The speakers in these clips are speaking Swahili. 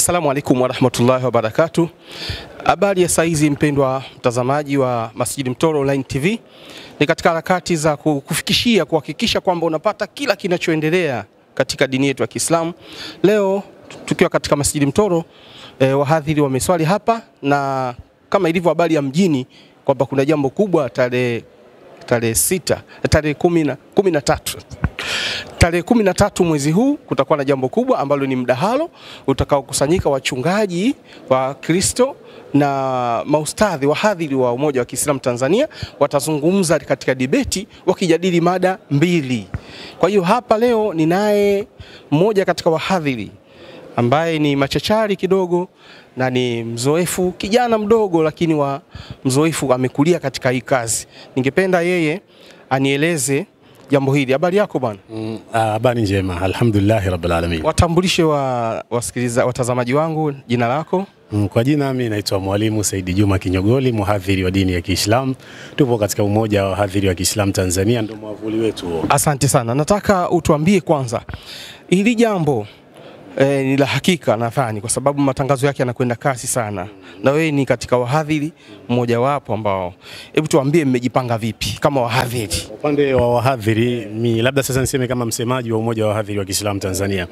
Assalamu alaikum warahmatullahi wabarakatu. Habari ya saizi, mpendwa mtazamaji wa Masjid Mtoro Online TV, ni katika harakati za kukufikishia kuhakikisha kwamba unapata kila kinachoendelea katika dini yetu ya Kiislamu. Leo tukiwa katika Masjid Mtoro, e, wahadhiri wameswali hapa na kama ilivyo habari ya mjini kwamba kuna jambo kubwa tarehe tarehe sita tarehe kumi na tatu Tarehe kumi na tatu mwezi huu kutakuwa na jambo kubwa ambalo ni mdahalo utakaokusanyika wachungaji wa Kristo na maustadhi wahadhiri wa Umoja wa Kiislamu Tanzania watazungumza katika dibeti wakijadili mada mbili. Kwa hiyo hapa leo ninaye mmoja katika wahadhiri ambaye ni machachari kidogo na ni mzoefu, kijana mdogo lakini wa mzoefu, amekulia katika hii kazi. Ningependa yeye anieleze jambo hili. Habari yako bwana? Mm, ah, habari njema alhamdulillah rabbil alamin. Watambulishe wa, wasikiliza watazamaji wangu jina lako. Mm, kwa jina mimi naitwa Mwalimu Saidi Juma Kinyogoli, mhadhiri wa dini ya Kiislamu. Tupo katika Umoja wa Wahadhiri wa Kiislamu Tanzania, ndio mwavuli wetu. Asante sana. Nataka utuambie kwanza hili jambo e, ni la hakika nadhani, kwa sababu matangazo yake yanakwenda kasi sana, na wewe ni katika wahadhiri mmoja wapo ambao, hebu tuambie mmejipanga vipi kama wahadhiri? Upande wa wahadhiri, mi labda sasa niseme kama msemaji wa Umoja wa Wahadhiri wa Kiislamu Tanzania,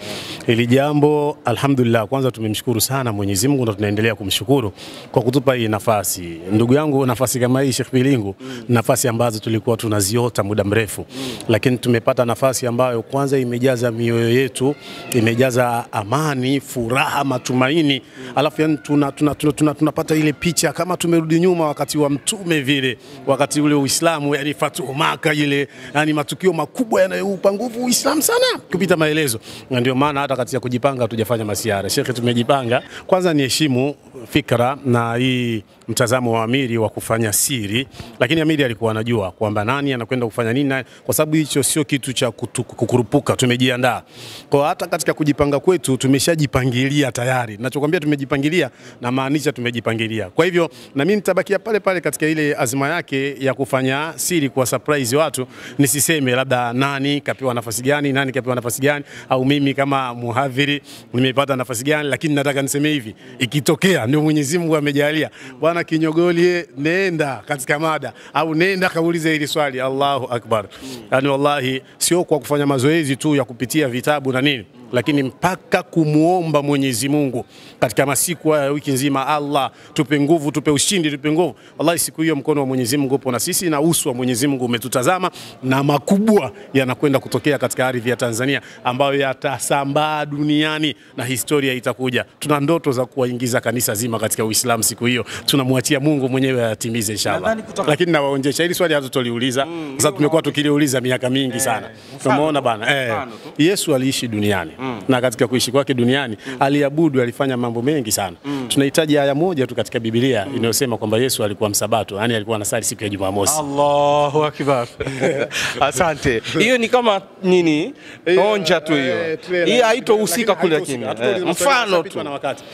ili jambo alhamdulillah, kwanza tumemshukuru sana Mwenyezi Mungu na tunaendelea kumshukuru kwa kutupa hii nafasi. Ndugu yangu, nafasi kama hii Sheikh Bilingu, nafasi ambazo tulikuwa tunaziota muda mrefu, lakini tumepata nafasi ambayo kwanza imejaza mioyo yetu, imejaza amani, furaha, matumaini mm. Alafu yani tunapata tuna, tuna, tuna, tuna, tuna ile picha kama tumerudi nyuma wakati wa mtume vile, wakati ule Uislamu yani Fatuhu Maka ile, yani matukio makubwa yanayoupa nguvu Uislamu sana kupita maelezo, na ndio maana hata katika kujipanga hatujafanya masiara. Shekhe, tumejipanga kwanza ni heshimu fikra na hii mtazamo wa amiri wa kufanya siri, lakini amiri alikuwa anajua kwamba nani anakwenda kufanya nini, kwa sababu hicho sio kitu cha kutu, kukurupuka. Tumejiandaa kwa hata katika kujipanga kwetu kwetu tumeshajipangilia tayari. Ninachokwambia tumejipangilia, na maanisha tumejipangilia. Kwa hivyo na mimi nitabakia pale pale katika ile azima yake ya kufanya siri kwa surprise watu, nisiseme labda nani kapewa nafasi gani, nani kapewa nafasi gani, au mimi kama muhadhiri nimepata nafasi gani, lakini nataka niseme hivi, ikitokea ndio Mwenyezi Mungu amejalia, bwana Kinyogoli, nenda katika mada au nenda kaulize hili swali. Allahu akbar! Yani wallahi sio kwa kufanya mazoezi tu ya kupitia vitabu na nini lakini mpaka kumwomba Mwenyezi Mungu katika masiku haya wiki nzima, Allah tupe nguvu, tupe ushindi, tupe nguvu. Wallahi, siku hiyo mkono wa Mwenyezi Mungu upo na sisi na uso wa Mwenyezi Mungu umetutazama, na makubwa yanakwenda kutokea katika ardhi ya Tanzania ambayo yatasambaa duniani na historia itakuja. Tuna ndoto za kuwaingiza kanisa zima katika Uislamu siku hiyo, tunamwachia Mungu mwenyewe ayatimize inshallah. Lakini nawaonjesha hili swali hatutoliuliza mm, sasa tumekuwa tukiliuliza miaka mingi eh, sana. Tumeona bana eh, Yesu aliishi duniani mm. na katika kuishi kwake duniani mm. aliabudu, alifanya mambo mengi sana mm. tunahitaji aya moja tu katika Biblia mm. inayosema kwamba Yesu alikuwa msabato, yani alikuwa anasali siku ya Jumamosi. Allahu akbar asante. Hiyo ni kama nini, onja tu hiyo, eh, hii haitohusika kule, lakini eh, mfano tu,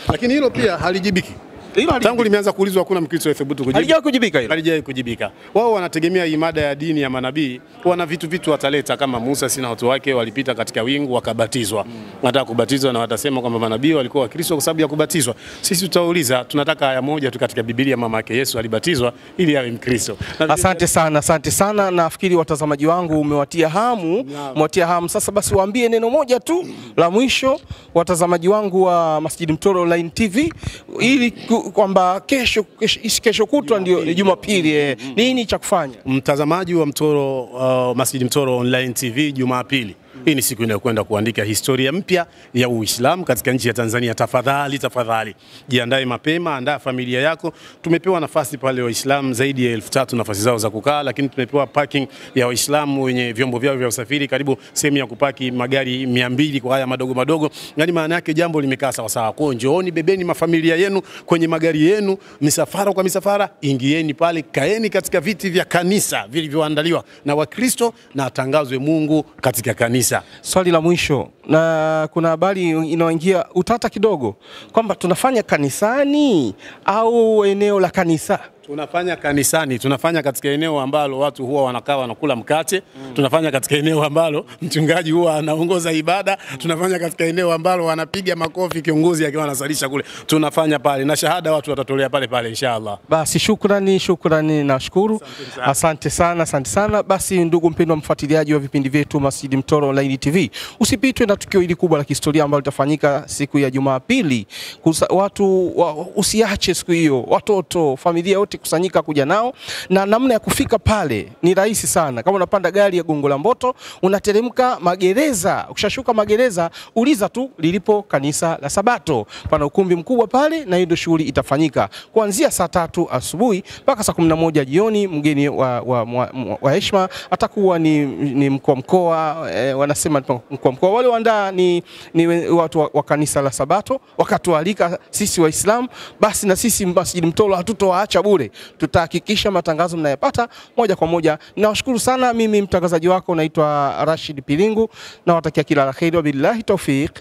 lakini hilo pia halijibiki hilo tangu limeanza kuulizwa hakuna Mkristo aliyethubutu kujibu. kujibika hilo. Halijawahi kujibika. Wao wanategemea imada ya dini ya manabii, wana vitu vitu wataleta kama Musa sina watu wake walipita katika wingu wakabatizwa. Mm. kubatizwa na watasema kwamba manabii walikuwa Wakristo kwa sababu ya kubatizwa. Sisi tutauliza, tunataka aya moja tu katika Biblia mama yake Yesu alibatizwa ili awe Mkristo. Asante sana, asante sana. Nafikiri watazamaji wangu umewatia hamu, umewatia hamu. Sasa basi waambie neno moja tu la mwisho watazamaji wangu wa Masjid Mtoro Online TV ili ku, kwamba kesho, kesho, kesho kutwa ndio ni Jumapili eh, nini cha kufanya? Mtazamaji wa Mtoro uh, Masjid Mtoro Online TV Jumapili hii ni siku inayokwenda kuandika historia mpya ya Uislamu katika nchi ya Tanzania. Tafadhali, tafadhali jiandae mapema, andaa familia yako. Tumepewa nafasi pale Waislamu zaidi ya elfu tatu nafasi zao za kukaa, lakini tumepewa parking ya Waislamu wenye vyombo vyao vya usafiri karibu sehemu ya kupaki magari mia mbili kwa haya madogo madogo. Yani maana yake jambo limekaa sawasawa. Kwa njooni, bebeni mafamilia yenu kwenye magari yenu, misafara kwa misafara, ingieni pale, kaeni katika viti vya kanisa vilivyoandaliwa na Wakristo na atangazwe Mungu katika kanisa kabisa. Swali la mwisho, na kuna habari inaoingia utata kidogo kwamba tunafanya kanisani au eneo la kanisa tunafanya kanisani, tunafanya katika eneo ambalo watu huwa wanakaa wanakula mkate mm. tunafanya katika eneo ambalo mchungaji huwa anaongoza ibada mm. tunafanya katika eneo ambalo wanapiga makofi kiongozi akiwa anasalisha kule, tunafanya pale na shahada watu watatolea pale pale inshallah. Basi shukrani, shukrani, nashukuru, asante sana, asante sana. Basi ndugu mpendwa mfuatiliaji wa vipindi vyetu Masjid Mtoro Online TV, usipitwe na tukio hili kubwa la kihistoria ambalo litafanyika siku ya Jumapili. Watu wa, usiache siku hiyo, watoto, familia yote wote kusanyika kuja nao, na namna ya kufika pale ni rahisi sana. Kama unapanda gari ya Gongo la Mboto unateremka magereza, ukishashuka magereza uliza tu lilipo kanisa la Sabato, pana ukumbi mkubwa pale, na hiyo ndio shughuli itafanyika kuanzia saa tatu asubuhi mpaka saa kumi na moja jioni. Mgeni wa, wa, wa, wa heshima atakuwa ni, ni mkuu mkoa eh, wanasema mkuu mkoa wale waandaa ni, ni watu wa, wa kanisa la Sabato, wakatualika sisi Waislamu, basi na sisi Masjid Mtoro hatutowaacha bure pale, tutahakikisha matangazo mnayapata moja kwa moja. Nawashukuru sana, mimi mtangazaji wako naitwa Rashid Pilingu, nawatakia kila la wa wabillahi taufiq.